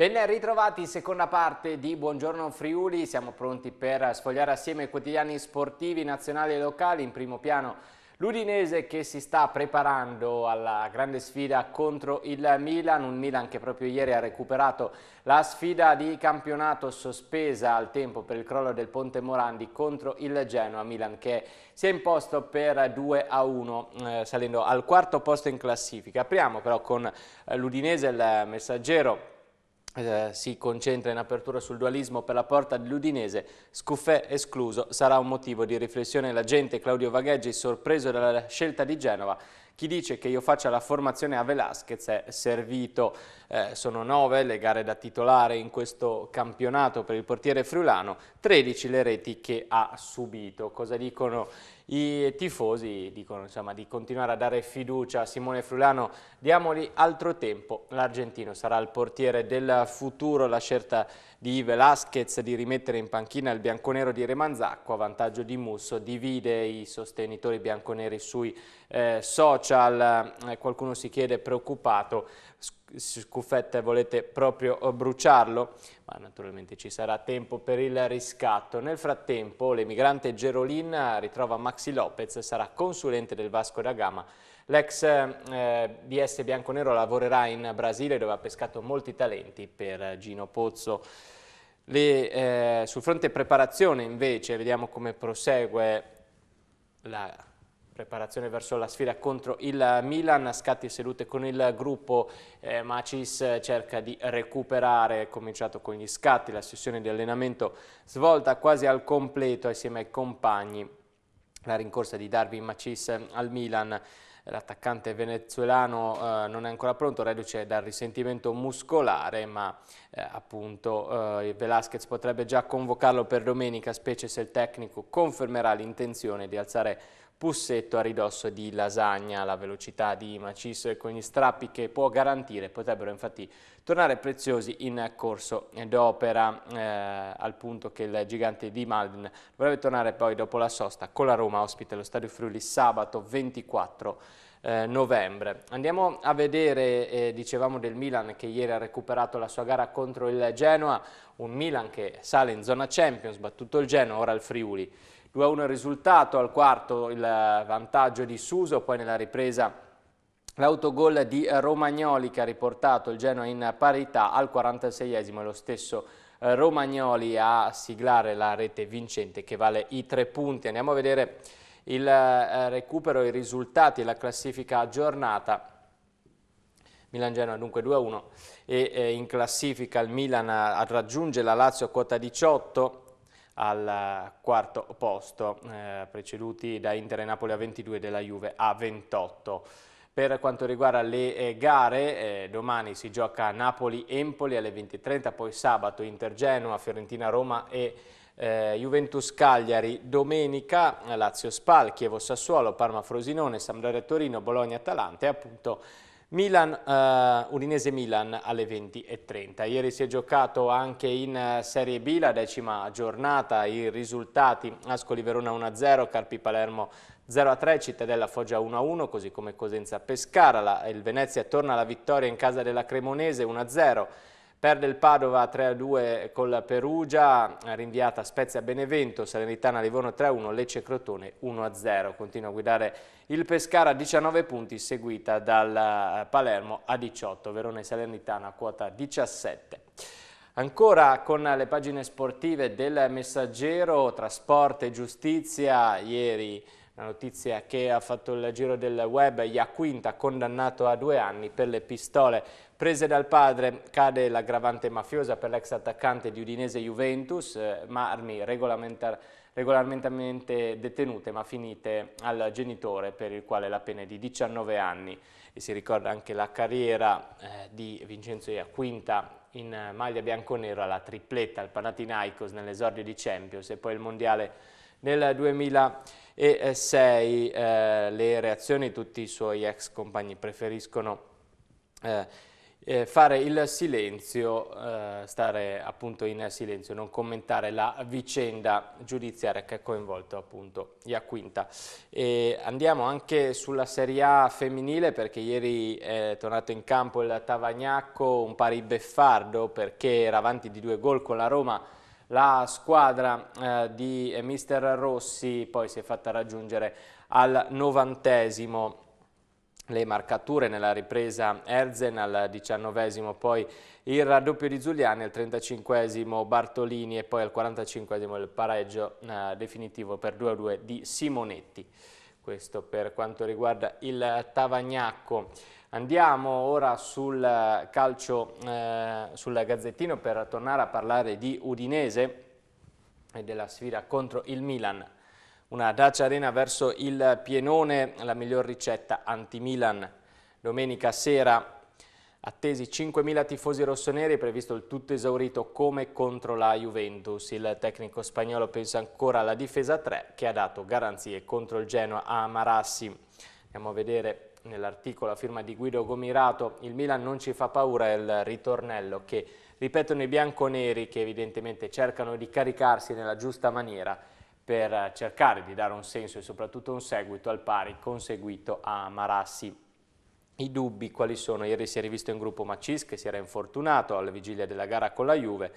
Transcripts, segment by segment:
Ben ritrovati, in seconda parte di Buongiorno Friuli, siamo pronti per sfogliare assieme i quotidiani sportivi nazionali e locali, in primo piano l'Udinese che si sta preparando alla grande sfida contro il Milan, un Milan che proprio ieri ha recuperato la sfida di campionato sospesa al tempo per il crollo del Ponte Morandi contro il Genoa, Milan che si è imposto per 2 a 1 eh, salendo al quarto posto in classifica. Apriamo però con eh, l'Udinese, il messaggero eh, si concentra in apertura sul dualismo per la porta dell'Udinese, Scuffè escluso, sarà un motivo di riflessione l'agente Claudio Vagheggi sorpreso dalla scelta di Genova chi dice che io faccia la formazione a Velasquez è servito, eh, sono 9 le gare da titolare in questo campionato per il portiere friulano, 13 le reti che ha subito. Cosa dicono i tifosi? Dicono insomma, di continuare a dare fiducia a Simone Friulano, diamogli altro tempo, l'argentino sarà il portiere del futuro, la scelta di Velasquez di rimettere in panchina il bianconero di Remanzacco a vantaggio di Musso, divide i sostenitori bianconeri sui eh, social, eh, qualcuno si chiede preoccupato, scuffette volete proprio eh, bruciarlo? Ma naturalmente ci sarà tempo per il riscatto. Nel frattempo l'emigrante Gerolin ritrova Maxi Lopez, sarà consulente del Vasco da Gama L'ex eh, BS Bianconero lavorerà in Brasile dove ha pescato molti talenti per Gino Pozzo. Le, eh, sul fronte preparazione invece vediamo come prosegue la preparazione verso la sfida contro il Milan, scatti e sedute con il gruppo, eh, Macis cerca di recuperare, è cominciato con gli scatti, la sessione di allenamento svolta quasi al completo assieme ai compagni, la rincorsa di Darwin Macis al Milan, l'attaccante venezuelano eh, non è ancora pronto, reduce dal risentimento muscolare, ma eh, appunto eh, Velasquez potrebbe già convocarlo per domenica, specie se il tecnico confermerà l'intenzione di alzare Pussetto a ridosso di Lasagna, la velocità di Macis e con gli strappi che può garantire potrebbero infatti tornare preziosi in corso d'opera eh, al punto che il gigante di Malden dovrebbe tornare poi dopo la sosta con la Roma ospite allo Stadio Friuli sabato 24 eh, novembre. Andiamo a vedere, eh, dicevamo del Milan che ieri ha recuperato la sua gara contro il Genoa, un Milan che sale in zona Champions, battuto il Genoa, ora il Friuli 2-1 il risultato, al quarto il vantaggio di Suso, poi nella ripresa l'autogol di Romagnoli che ha riportato il Genoa in parità al 46esimo, lo stesso eh, Romagnoli a siglare la rete vincente che vale i tre punti. Andiamo a vedere il eh, recupero, i risultati, la classifica aggiornata. Milan-Genoa dunque 2-1 e eh, in classifica il Milan raggiunge la Lazio a quota 18 al quarto posto, eh, preceduti da Inter e Napoli a 22 della Juve a 28. Per quanto riguarda le eh, gare, eh, domani si gioca Napoli-Empoli alle 20.30, poi sabato Inter-Genoa, Fiorentina-Roma e eh, Juventus-Cagliari, domenica eh, Lazio-Spal, Chievo-Sassuolo, Parma-Frosinone, Sampdoria-Torino, Bologna-Atalanta e appunto Milan, uh, Udinese Milan alle 20.30. Ieri si è giocato anche in eh, Serie B la decima giornata, i risultati Ascoli Verona 1-0, Carpi Palermo 0-3, Cittadella Foggia 1-1, così come Cosenza Pescara, la, il Venezia torna alla vittoria in casa della Cremonese 1-0. Perde il Padova 3-2 con la Perugia, rinviata Spezia Benevento, Salernitana Livorno 3-1, Lecce Crotone 1-0. Continua a guidare il Pescara a 19 punti, seguita dal eh, Palermo a 18, Verone Salernitana quota 17. Ancora con le pagine sportive del Messaggero, Trasporto e Giustizia, ieri la notizia che ha fatto il giro del web, Iaquinta condannato a due anni per le pistole Prese dal padre cade l'aggravante mafiosa per l'ex attaccante di Udinese Juventus, eh, ma armi regolarmente detenute ma finite al genitore per il quale la pena è di 19 anni e si ricorda anche la carriera eh, di Vincenzo Iacquinta in maglia bianconera, la tripletta al Panathinaikos nell'esordio di Champions e poi il Mondiale nel 2006. Eh, le reazioni tutti i suoi ex compagni preferiscono eh, eh, fare il silenzio, eh, stare appunto in silenzio, non commentare la vicenda giudiziaria che ha coinvolto appunto Iaquinta. E andiamo anche sulla Serie A femminile perché ieri è tornato in campo il Tavagnacco, un pari beffardo perché era avanti di due gol con la Roma la squadra eh, di Mister Rossi poi si è fatta raggiungere al novantesimo le marcature nella ripresa Erzen al diciannovesimo, poi il raddoppio di Giuliani al 35 Bartolini e poi al 45 il pareggio eh, definitivo per 2-2 di Simonetti. Questo per quanto riguarda il Tavagnacco. Andiamo ora sul calcio, eh, sul Gazzettino per tornare a parlare di Udinese e della sfida contro il Milan. Una Dacia Arena verso il pienone, la miglior ricetta anti-Milan. Domenica sera attesi 5.000 tifosi rossoneri, previsto il tutto esaurito come contro la Juventus. Il tecnico spagnolo pensa ancora alla difesa 3 che ha dato garanzie contro il Genoa a Marassi. Andiamo a vedere nell'articolo a firma di Guido Gomirato, il Milan non ci fa paura, è il ritornello che ripetono i bianconeri che evidentemente cercano di caricarsi nella giusta maniera per cercare di dare un senso e soprattutto un seguito al pari conseguito a Marassi. I dubbi quali sono? Ieri si è rivisto in gruppo Macis che si era infortunato alla vigilia della gara con la Juve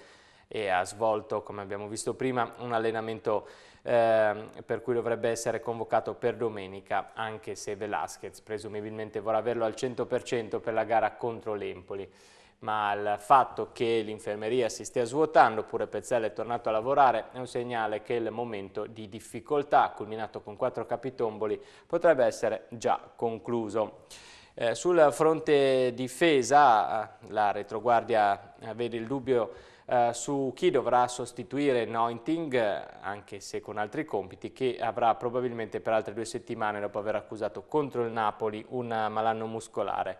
e ha svolto, come abbiamo visto prima, un allenamento eh, per cui dovrebbe essere convocato per domenica, anche se Velasquez presumibilmente vorrà averlo al 100% per la gara contro l'Empoli ma il fatto che l'infermeria si stia svuotando, oppure Pezzella è tornato a lavorare, è un segnale che il momento di difficoltà, culminato con quattro capitomboli, potrebbe essere già concluso. Eh, sul fronte difesa, eh, la retroguardia eh, vede il dubbio eh, su chi dovrà sostituire Nointing, anche se con altri compiti, che avrà probabilmente per altre due settimane dopo aver accusato contro il Napoli un malanno muscolare.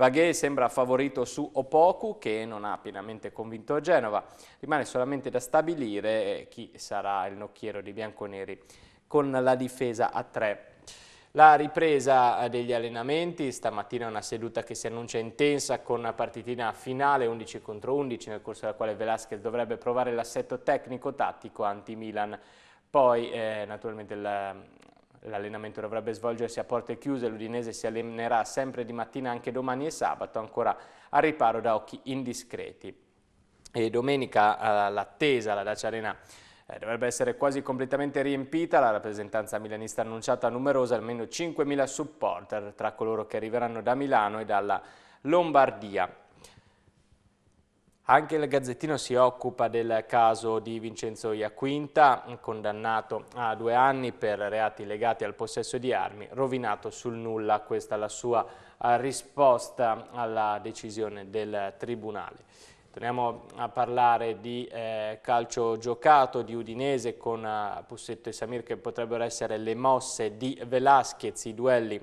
Vaghe sembra favorito su Opoku che non ha pienamente convinto Genova. Rimane solamente da stabilire eh, chi sarà il nocchiero di bianconeri con la difesa a 3. La ripresa eh, degli allenamenti, stamattina una seduta che si annuncia intensa con una partitina finale 11 contro 11 nel corso della quale Velasquez dovrebbe provare l'assetto tecnico-tattico anti-Milan. Poi eh, naturalmente la, L'allenamento dovrebbe svolgersi a porte chiuse, l'Udinese si allenerà sempre di mattina anche domani e sabato, ancora a riparo da occhi indiscreti. E domenica eh, l'attesa alla Dacia Arena eh, dovrebbe essere quasi completamente riempita, la rappresentanza milanista annunciata numerosa, almeno 5.000 supporter tra coloro che arriveranno da Milano e dalla Lombardia. Anche il Gazzettino si occupa del caso di Vincenzo Iaquinta, condannato a due anni per reati legati al possesso di armi, rovinato sul nulla. Questa è la sua eh, risposta alla decisione del Tribunale. Torniamo a parlare di eh, calcio giocato, di Udinese con eh, Pussetto e Samir che potrebbero essere le mosse di Velasquez, i duelli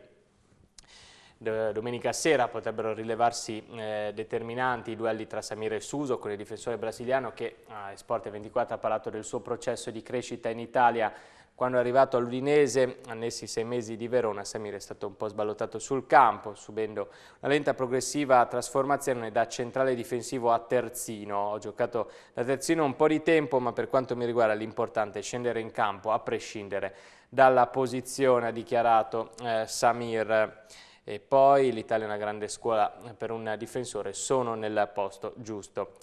domenica sera potrebbero rilevarsi eh, determinanti i duelli tra Samir e Suso con il difensore brasiliano che a ah, Sport 24 ha parlato del suo processo di crescita in Italia quando è arrivato all'Udinese, annessi sei mesi di Verona, Samir è stato un po' sballottato sul campo, subendo una lenta progressiva trasformazione da centrale difensivo a terzino. Ho giocato da terzino un po' di tempo, ma per quanto mi riguarda l'importante è scendere in campo, a prescindere dalla posizione, ha dichiarato eh, Samir e poi l'Italia è una grande scuola per un difensore, sono nel posto giusto.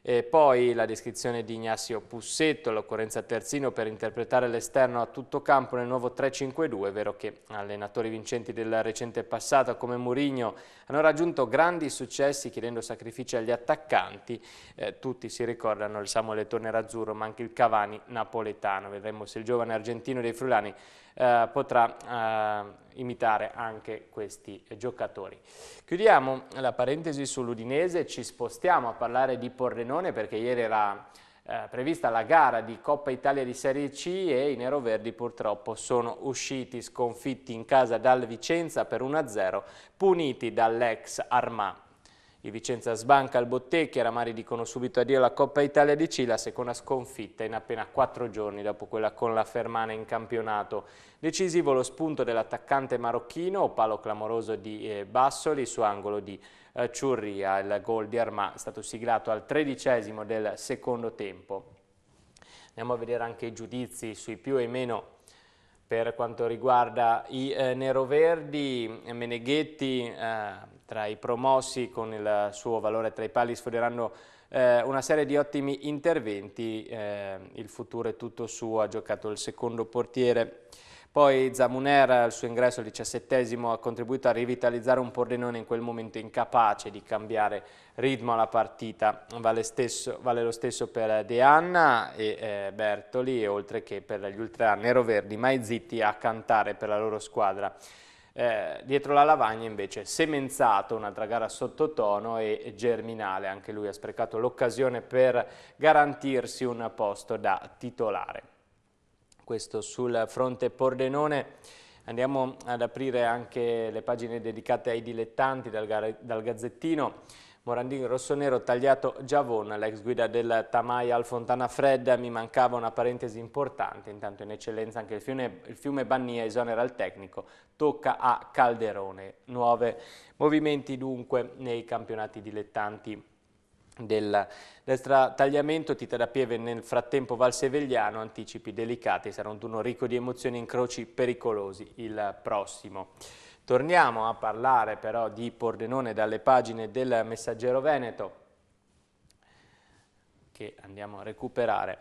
E poi la descrizione di Ignacio Pussetto, l'occorrenza terzino per interpretare l'esterno a tutto campo nel nuovo 3-5-2, è vero che allenatori vincenti del recente passato come Mourinho hanno raggiunto grandi successi chiedendo sacrifici agli attaccanti, eh, tutti si ricordano il Samuele Tornerazzurro ma anche il Cavani napoletano, vedremo se il giovane argentino dei Frulani eh, potrà eh, imitare anche questi giocatori. Chiudiamo la parentesi sull'Udinese, ci spostiamo a parlare di Porrenone perché ieri era eh, prevista la gara di Coppa Italia di Serie C e i neroverdi purtroppo sono usciti sconfitti in casa dal Vicenza per 1-0, puniti dall'ex Armà il Vicenza sbanca al Bottecchi, Ramari dicono subito addio alla Coppa Italia di C, la seconda sconfitta in appena quattro giorni dopo quella con la Fermana in campionato. Decisivo lo spunto dell'attaccante marocchino, palo clamoroso di eh, Bassoli su angolo di eh, Ciurria, il gol di Armà è stato siglato al tredicesimo del secondo tempo. Andiamo a vedere anche i giudizi sui più e meno per quanto riguarda i eh, neroverdi, Meneghetti eh, tra i promossi con il suo valore tra i pali sfoglieranno eh, una serie di ottimi interventi, eh, il futuro è tutto suo, ha giocato il secondo portiere. Poi Zamuner al suo ingresso al diciassettesimo ha contribuito a rivitalizzare un Pordenone in quel momento incapace di cambiare ritmo alla partita. Vale, stesso, vale lo stesso per De Anna e eh, Bertoli, oltre che per gli ultra neroverdi, mai zitti a cantare per la loro squadra. Eh, dietro la lavagna invece Semenzato, un'altra gara sottotono e Germinale, anche lui ha sprecato l'occasione per garantirsi un posto da titolare. Questo sul fronte Pordenone. Andiamo ad aprire anche le pagine dedicate ai dilettanti dal, dal Gazzettino. Morandini rossonero tagliato Giavon, l'ex guida del Tamaia al Fontana Fredda, mi mancava una parentesi importante, intanto in eccellenza anche il fiume, il fiume Bannia esonera il tecnico, tocca a Calderone, nuove movimenti dunque nei campionati dilettanti del tagliamento Tita da Pieve nel frattempo Valsevegliano anticipi delicati sarà un turno ricco di emozioni incroci pericolosi il prossimo Torniamo a parlare però di Pordenone dalle pagine del Messaggero Veneto, che andiamo a recuperare.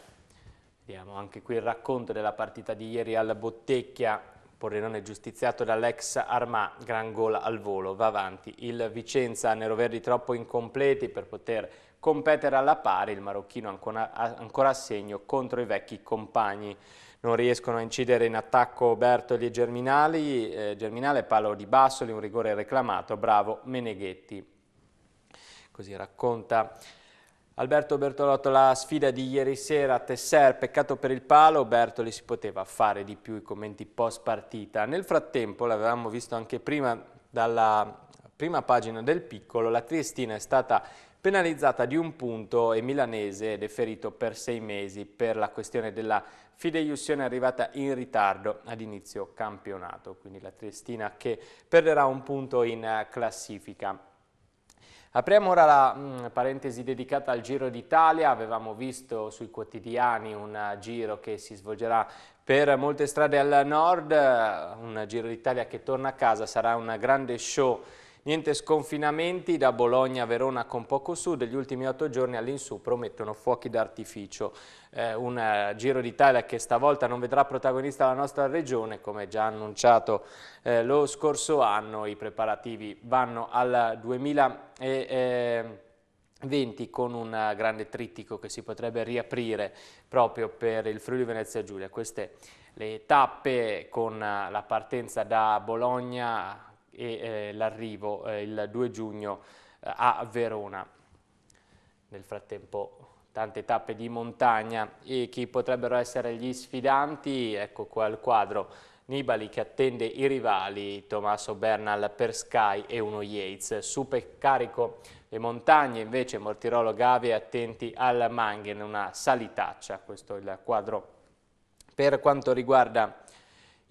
Vediamo anche qui il racconto della partita di ieri al Bottecchia, Pordenone giustiziato dall'ex Armà, gran gol al volo, va avanti. Il Vicenza, neroverdi troppo incompleti per poter competere alla pari, il marocchino ancora, ancora a segno contro i vecchi compagni non riescono a incidere in attacco Bertoli e Germinali, eh, Germinale palo di Bassoli, un rigore reclamato, bravo Meneghetti. Così racconta Alberto Bertolotto la sfida di ieri sera a Tesser, peccato per il palo, Bertoli si poteva fare di più i commenti post partita. Nel frattempo, l'avevamo visto anche prima dalla prima pagina del piccolo, la Triestina è stata penalizzata di un punto e Milanese ed è ferito per sei mesi per la questione della fideiussione arrivata in ritardo ad inizio campionato, quindi la Triestina che perderà un punto in eh, classifica. Apriamo ora la mh, mm, parentesi dedicata al Giro d'Italia, avevamo visto sui quotidiani un eh, giro che si svolgerà per molte strade al nord, un Giro d'Italia che torna a casa, sarà un grande show Niente sconfinamenti da Bologna a Verona con poco sud, gli ultimi otto giorni all'insù promettono fuochi d'artificio. Eh, un eh, Giro d'Italia che stavolta non vedrà protagonista la nostra regione, come già annunciato eh, lo scorso anno, i preparativi vanno al 2020. con un grande trittico che si potrebbe riaprire proprio per il Friuli Venezia Giulia. Queste le tappe con la partenza da Bologna e eh, l'arrivo eh, il 2 giugno eh, a Verona. Nel frattempo tante tappe di montagna e chi potrebbero essere gli sfidanti, ecco qua il quadro, Nibali che attende i rivali, Tommaso Bernal per Sky e uno Yates, Super carico le montagne invece Mortirolo Gave attenti al Manghen, una salitaccia, questo è il quadro per quanto riguarda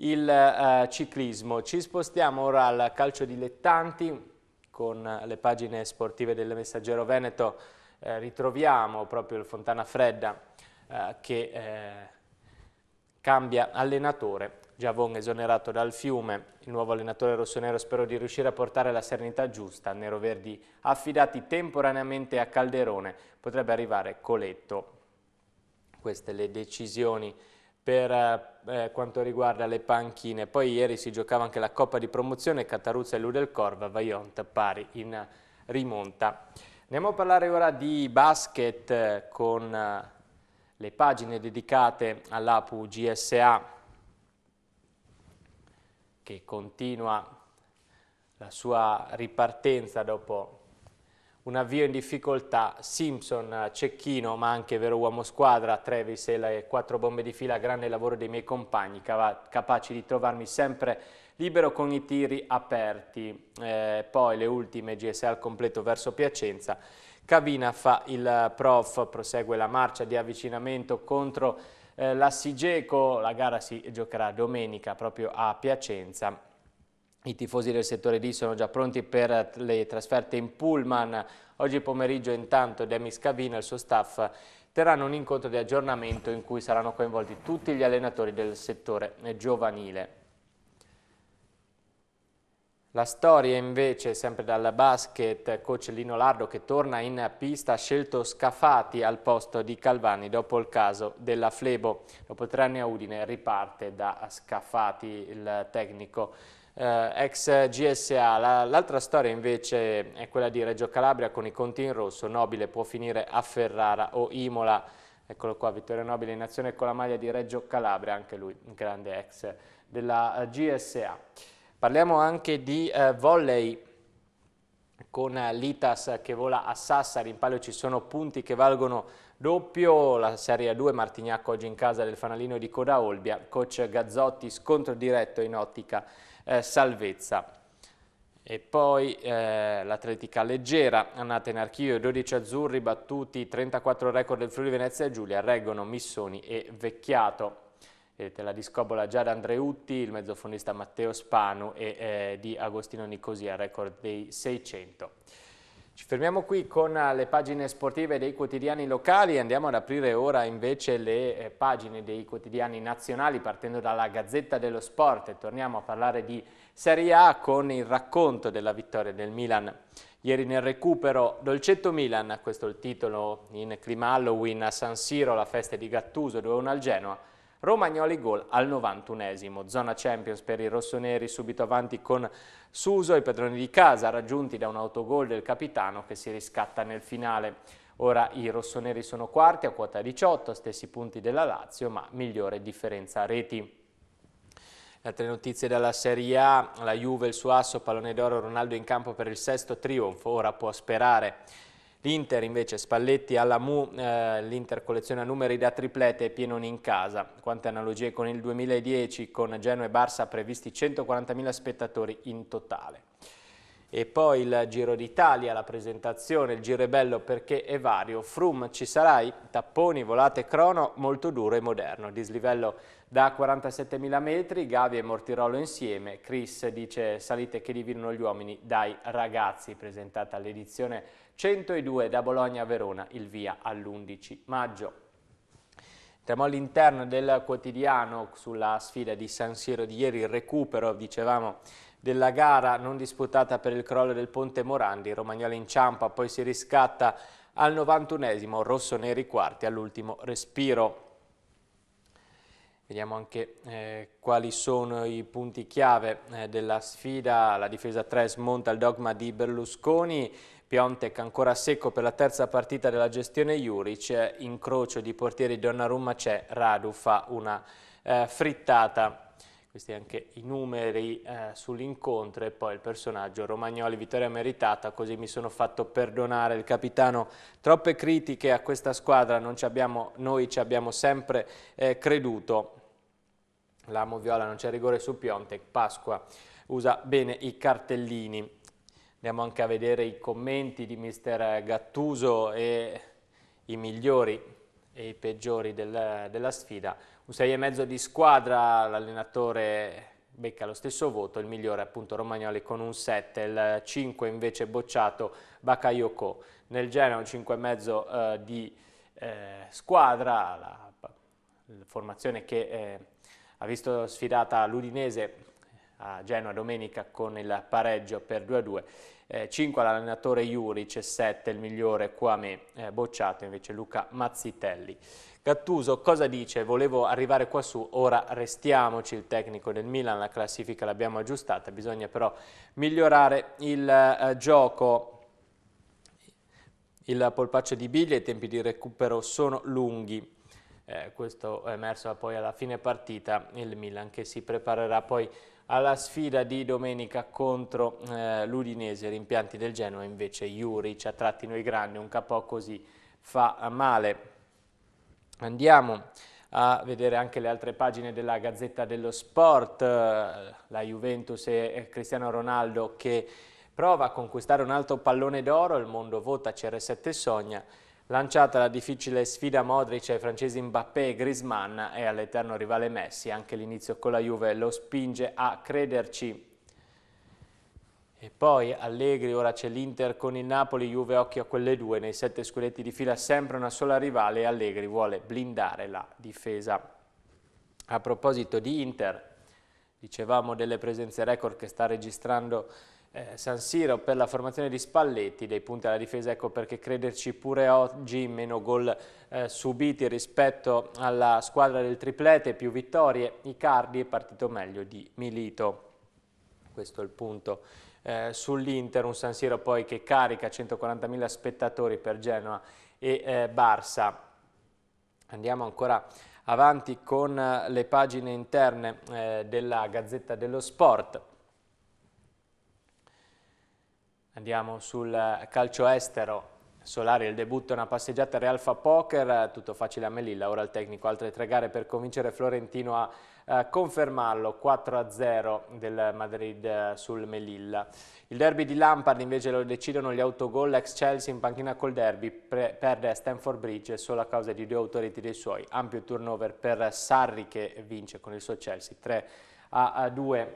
il eh, ciclismo. Ci spostiamo ora al calcio dilettanti con le pagine sportive del Messaggero Veneto eh, ritroviamo proprio il Fontana Fredda eh, che eh, cambia allenatore. Giavon esonerato dal fiume, il nuovo allenatore rossonero spero di riuscire a portare la serenità giusta. Neroverdi affidati temporaneamente a Calderone, potrebbe arrivare Coletto. Queste le decisioni per eh, eh, quanto riguarda le panchine. Poi ieri si giocava anche la Coppa di Promozione, Cataruzza e Ludelcorva, Vaionta pari in rimonta. Andiamo a parlare ora di basket eh, con eh, le pagine dedicate all'APU GSA che continua la sua ripartenza dopo un avvio in difficoltà, Simpson, Cecchino, ma anche vero uomo squadra, Trevis e le quattro bombe di fila, grande lavoro dei miei compagni, capaci di trovarmi sempre libero con i tiri aperti. Eh, poi le ultime GSA al completo verso Piacenza. Cavina fa il prof, prosegue la marcia di avvicinamento contro eh, la Sigeco, la gara si giocherà domenica proprio a Piacenza i tifosi del settore D sono già pronti per le trasferte in Pullman. Oggi pomeriggio intanto Demis Cavina e il suo staff terranno un incontro di aggiornamento in cui saranno coinvolti tutti gli allenatori del settore giovanile. La storia invece, sempre dal basket, coach Lino Lardo che torna in pista ha scelto Scafati al posto di Calvani dopo il caso della Flebo. Dopo tre anni a Udine riparte da Scafati il tecnico eh, ex GSA. L'altra La, storia invece è quella di Reggio Calabria con i conti in rosso, Nobile può finire a Ferrara o Imola, eccolo qua Vittorio Nobile in azione con la maglia di Reggio Calabria, anche lui un grande ex della eh, GSA. Parliamo anche di eh, volley con eh, l'Itas che vola a Sassari, in palio ci sono punti che valgono doppio, la Serie 2 Martignacco oggi in casa del fanalino di Coda Olbia, coach Gazzotti, scontro diretto in ottica eh, salvezza. E poi eh, l'atletica leggera, andata in archivio, 12 azzurri battuti, 34 record del Friuli Venezia Giulia, reggono Missoni e Vecchiato. Vedete la discobola già da Andreutti, il mezzofonista Matteo Spanu e eh, di Agostino Nicosia, record dei 600. Ci fermiamo qui con eh, le pagine sportive dei quotidiani locali e andiamo ad aprire ora invece le eh, pagine dei quotidiani nazionali partendo dalla Gazzetta dello Sport torniamo a parlare di Serie A con il racconto della vittoria del Milan. Ieri nel recupero Dolcetto Milan, questo è il titolo in clima Halloween a San Siro, la festa di Gattuso 2-1 al Genoa Romagnoli gol al 91esimo, zona Champions per i rossoneri subito avanti con Suso, i padroni di casa raggiunti da un autogol del capitano che si riscatta nel finale. Ora i rossoneri sono quarti a quota 18, stessi punti della Lazio ma migliore differenza a reti. Altre notizie dalla Serie A, la Juve, il suo asso, pallone d'oro, Ronaldo in campo per il sesto trionfo, ora può sperare. L'Inter invece Spalletti alla Mu, eh, l'Inter colleziona numeri da triplete e pienoni in casa. Quante analogie con il 2010, con Genoa e Barça previsti 140.000 spettatori in totale. E poi il Giro d'Italia, la presentazione, il giro è bello perché è vario. Frum, ci sarai? Tapponi, volate crono, molto duro e moderno. Dislivello da 47.000 metri, Gavi e Mortirolo insieme, Chris dice salite che dividono gli uomini dai ragazzi, presentata all'edizione 102 da Bologna a Verona, il via all'11 maggio. Entriamo all'interno del quotidiano sulla sfida di San Siro di ieri, il recupero, dicevamo, della gara non disputata per il crollo del ponte Morandi, Romagnola inciampa, poi si riscatta al 91esimo, rosso-neri quarti all'ultimo respiro. Vediamo anche eh, quali sono i punti chiave eh, della sfida. La difesa 3 smonta il dogma di Berlusconi. Piontek ancora secco per la terza partita della gestione Juric. Incrocio di portieri Donnarumma c'è, Radu fa una eh, frittata. Questi anche i numeri eh, sull'incontro e poi il personaggio Romagnoli, vittoria meritata, così mi sono fatto perdonare il capitano. Troppe critiche a questa squadra, abbiamo, noi ci abbiamo sempre eh, creduto la Moviola non c'è rigore su Piontek, Pasqua usa bene i cartellini. Andiamo anche a vedere i commenti di mister Gattuso e i migliori e i peggiori del, della sfida. Un 6,5 di squadra, l'allenatore becca lo stesso voto, il migliore appunto Romagnoli con un 7, il 5 invece bocciato Bakayoko. Nel Genoa un 5,5 eh, di eh, squadra, la, la, formazione che... Eh, ha visto sfidata l'Udinese a Genoa domenica con il pareggio per 2-2, 5 eh, all'allenatore Juric, 7 il migliore Kwame, eh, bocciato invece Luca Mazzitelli. Gattuso cosa dice? Volevo arrivare qua su, ora restiamoci il tecnico del Milan, la classifica l'abbiamo aggiustata, bisogna però migliorare il eh, gioco. Il polpaccio di Biglia e i tempi di recupero sono lunghi eh, questo è emerso poi alla fine partita il Milan che si preparerà poi alla sfida di domenica contro eh, l'Udinese, rimpianti del Genoa invece Juric a tratti noi grandi, un capo così fa male. Andiamo a vedere anche le altre pagine della Gazzetta dello Sport, la Juventus e Cristiano Ronaldo che prova a conquistare un altro pallone d'oro, il mondo vota, CR7 sogna, Lanciata la difficile sfida Modric ai francesi Mbappé e Grisman e all'eterno rivale Messi, anche l'inizio con la Juve lo spinge a crederci. E poi Allegri, ora c'è l'Inter con il Napoli, Juve occhio a quelle due, nei sette scudetti di fila sempre una sola rivale e Allegri vuole blindare la difesa. A proposito di Inter, dicevamo delle presenze record che sta registrando eh, San Siro per la formazione di Spalletti, dei punti alla difesa, ecco perché crederci pure oggi, meno gol eh, subiti rispetto alla squadra del triplete, più vittorie, Icardi è partito meglio di Milito. Questo è il punto eh, sull'Inter, un San Siro poi che carica 140.000 spettatori per Genoa e eh, Barça. Andiamo ancora avanti con le pagine interne eh, della Gazzetta dello Sport Andiamo sul calcio estero. Solari il debutto una passeggiata Real fa poker, tutto facile a Melilla, ora il tecnico altre tre gare per convincere Florentino a eh, confermarlo, 4-0 del Madrid eh, sul Melilla. Il derby di Lampard invece lo decidono gli autogol, ex Chelsea in panchina col derby perde a Stanford Bridge solo a causa di due autoriti dei suoi, ampio turnover per Sarri che vince con il suo Chelsea 3-2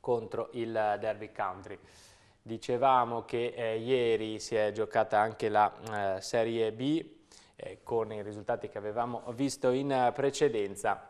contro il eh, derby country. Dicevamo che eh, ieri si è giocata anche la eh, Serie B eh, con i risultati che avevamo visto in precedenza.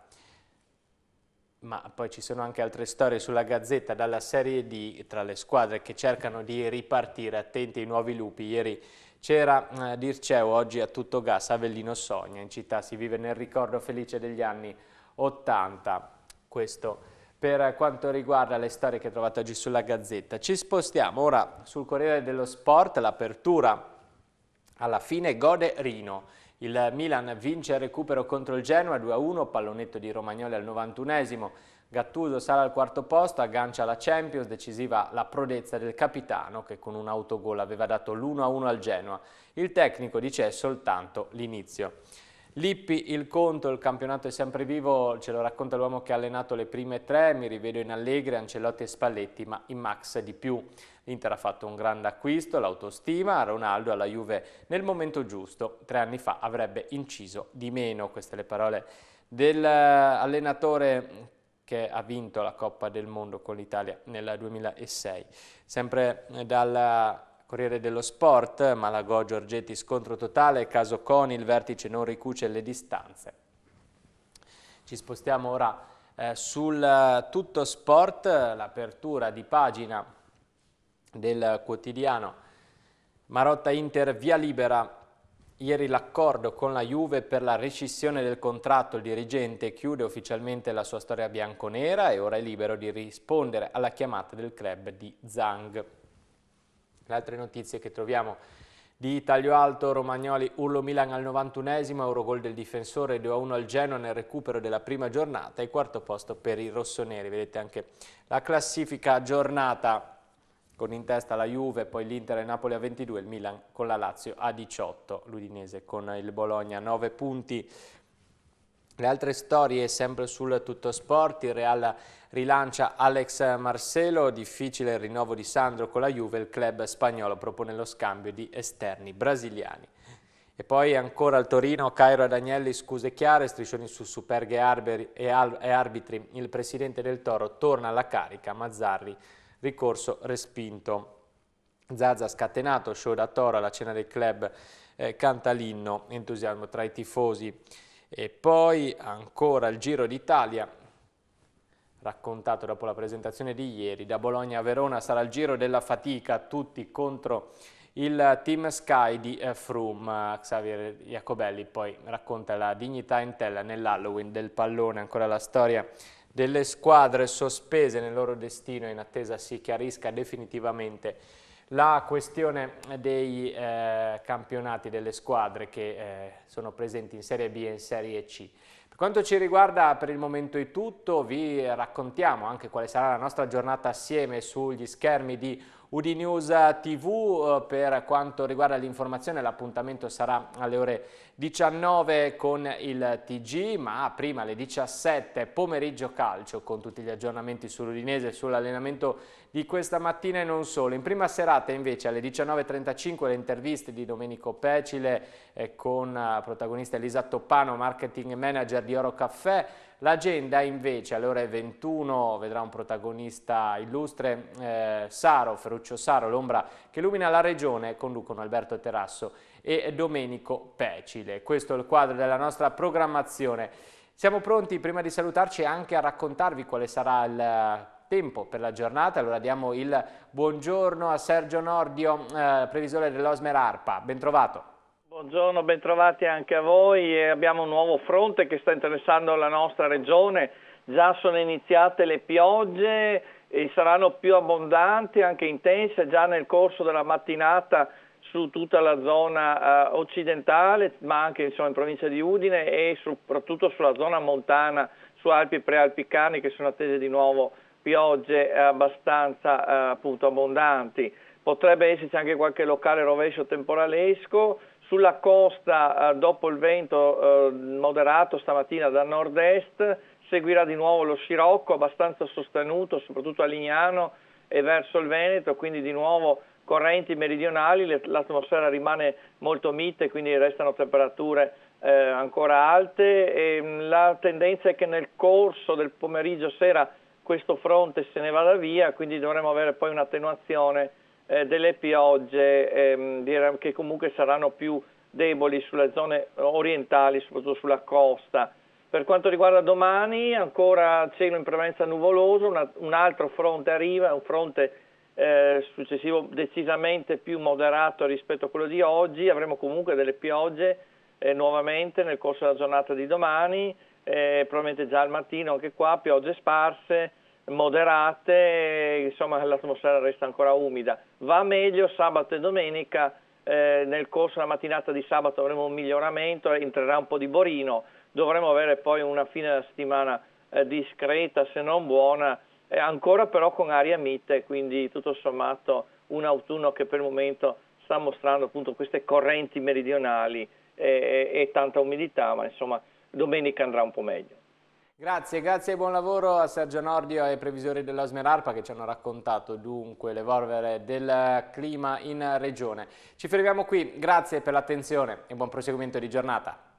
Ma poi ci sono anche altre storie sulla Gazzetta dalla Serie D tra le squadre che cercano di ripartire. Attenti ai nuovi lupi. Ieri c'era eh, Dirceo, oggi a tutto gas Avellino Sogna. In città si vive nel ricordo felice degli anni 80. Questo è per quanto riguarda le storie che trovate oggi sulla Gazzetta. Ci spostiamo ora sul Corriere dello Sport, l'apertura alla fine gode Rino. Il Milan vince il recupero contro il Genoa 2-1, pallonetto di Romagnoli al 91esimo. Gattuso sale al quarto posto, aggancia la Champions, decisiva la prodezza del capitano che con un autogol aveva dato l'1-1 al Genoa. Il tecnico dice è soltanto l'inizio. Lippi il conto, il campionato è sempre vivo, ce lo racconta l'uomo che ha allenato le prime tre, mi rivedo in Allegri, Ancelotti e Spalletti, ma in Max di più. L'Inter ha fatto un grande acquisto, l'autostima, Ronaldo alla Juve nel momento giusto, tre anni fa avrebbe inciso di meno, queste le parole dell'allenatore eh, che ha vinto la Coppa del Mondo con l'Italia nel 2006. Sempre dalla Corriere dello Sport, Malagò, Giorgetti, scontro totale, caso Coni, il vertice non ricuce le distanze. Ci spostiamo ora eh, sul eh, Tutto Sport, l'apertura di pagina del quotidiano. Marotta Inter via libera, Ieri l'accordo con la Juve per la rescissione del contratto, il dirigente chiude ufficialmente la sua storia bianconera e ora è libero di rispondere alla chiamata del club di Zang. Le altre notizie che troviamo di taglio alto, Romagnoli, Urlo Milan al 91esimo, Eurogol del difensore 2-1 al Genoa nel recupero della prima giornata e quarto posto per i rossoneri. Vedete anche la classifica giornata con in testa la Juve, poi l'Inter e Napoli a 22, il Milan con la Lazio a 18, l'Udinese con il Bologna a 9 punti. Le altre storie sempre sul tutto sport, il Real rilancia Alex Marcelo, difficile il rinnovo di Sandro con la Juve, il club spagnolo propone lo scambio di esterni brasiliani. E poi ancora al Torino, Cairo Adagnelli, scuse chiare, striscioni su superghe e, arbitri. Il presidente del Toro torna alla carica, Mazzarri, ricorso respinto. Zaza scatenato, show da Toro alla cena del club, eh, canta l'inno, entusiasmo tra i tifosi. E poi ancora il Giro d'Italia, raccontato dopo la presentazione di ieri, da Bologna a Verona sarà il Giro della fatica, tutti contro il team Sky di eh, Froome, Xavier Iacobelli poi racconta la dignità in tela nell'Halloween del pallone, ancora la storia delle squadre sospese nel loro destino in attesa si chiarisca definitivamente la questione dei eh, campionati delle squadre che eh, sono presenti in Serie B e in Serie C. Per quanto ci riguarda per il momento è tutto, vi raccontiamo anche quale sarà la nostra giornata assieme sugli schermi di Udinews TV eh, per quanto riguarda l'informazione l'appuntamento sarà alle ore 19 con il TG ma prima alle 17 pomeriggio calcio con tutti gli aggiornamenti sull'Udinese e sull'allenamento di questa mattina e non solo. In prima serata invece alle 19.35 le interviste di Domenico Pecile eh, con eh, protagonista Elisa Toppano, marketing manager di Oro Caffè L'agenda invece alle ore 21 vedrà un protagonista illustre, eh, Saro, Ferruccio Saro, l'ombra che illumina la regione, conducono Alberto Terrasso e Domenico Pecile. Questo è il quadro della nostra programmazione. Siamo pronti, prima di salutarci, anche a raccontarvi quale sarà il tempo per la giornata. Allora diamo il buongiorno a Sergio Nordio, eh, previsore dell'Osmer Arpa. Bentrovato. Buongiorno, bentrovati anche a voi. Abbiamo un nuovo fronte che sta interessando la nostra regione. Già sono iniziate le piogge e saranno più abbondanti, anche intense, già nel corso della mattinata su tutta la zona eh, occidentale, ma anche insomma, in provincia di Udine e soprattutto sulla zona montana, su Alpi e Prealpicani che sono attese di nuovo piogge eh, abbastanza eh, appunto, abbondanti. Potrebbe esserci anche qualche locale rovescio temporalesco sulla costa, eh, dopo il vento eh, moderato stamattina da nord-est, seguirà di nuovo lo scirocco abbastanza sostenuto, soprattutto a Lignano e verso il Veneto, quindi di nuovo correnti meridionali, l'atmosfera rimane molto mite, quindi restano temperature eh, ancora alte e mm, la tendenza è che nel corso del pomeriggio sera questo fronte se ne vada via, quindi dovremo avere poi un'attenuazione eh, delle piogge ehm, che comunque saranno più deboli sulle zone orientali, soprattutto sulla costa. Per quanto riguarda domani, ancora cielo in prevalenza nuvoloso, una, un altro fronte arriva, un fronte eh, successivo decisamente più moderato rispetto a quello di oggi, avremo comunque delle piogge eh, nuovamente nel corso della giornata di domani, eh, probabilmente già al mattino anche qua, piogge sparse, moderate, insomma l'atmosfera resta ancora umida. Va meglio sabato e domenica, eh, nel corso della mattinata di sabato avremo un miglioramento, entrerà un po' di borino, dovremo avere poi una fine della settimana eh, discreta se non buona, eh, ancora però con aria mite, quindi tutto sommato un autunno che per il momento sta mostrando appunto queste correnti meridionali e, eh, e, e tanta umidità, ma insomma domenica andrà un po' meglio. Grazie, grazie e buon lavoro a Sergio Nordio e ai previsori della Smerarpa che ci hanno raccontato dunque l'evolvere del clima in regione. Ci fermiamo qui, grazie per l'attenzione e buon proseguimento di giornata.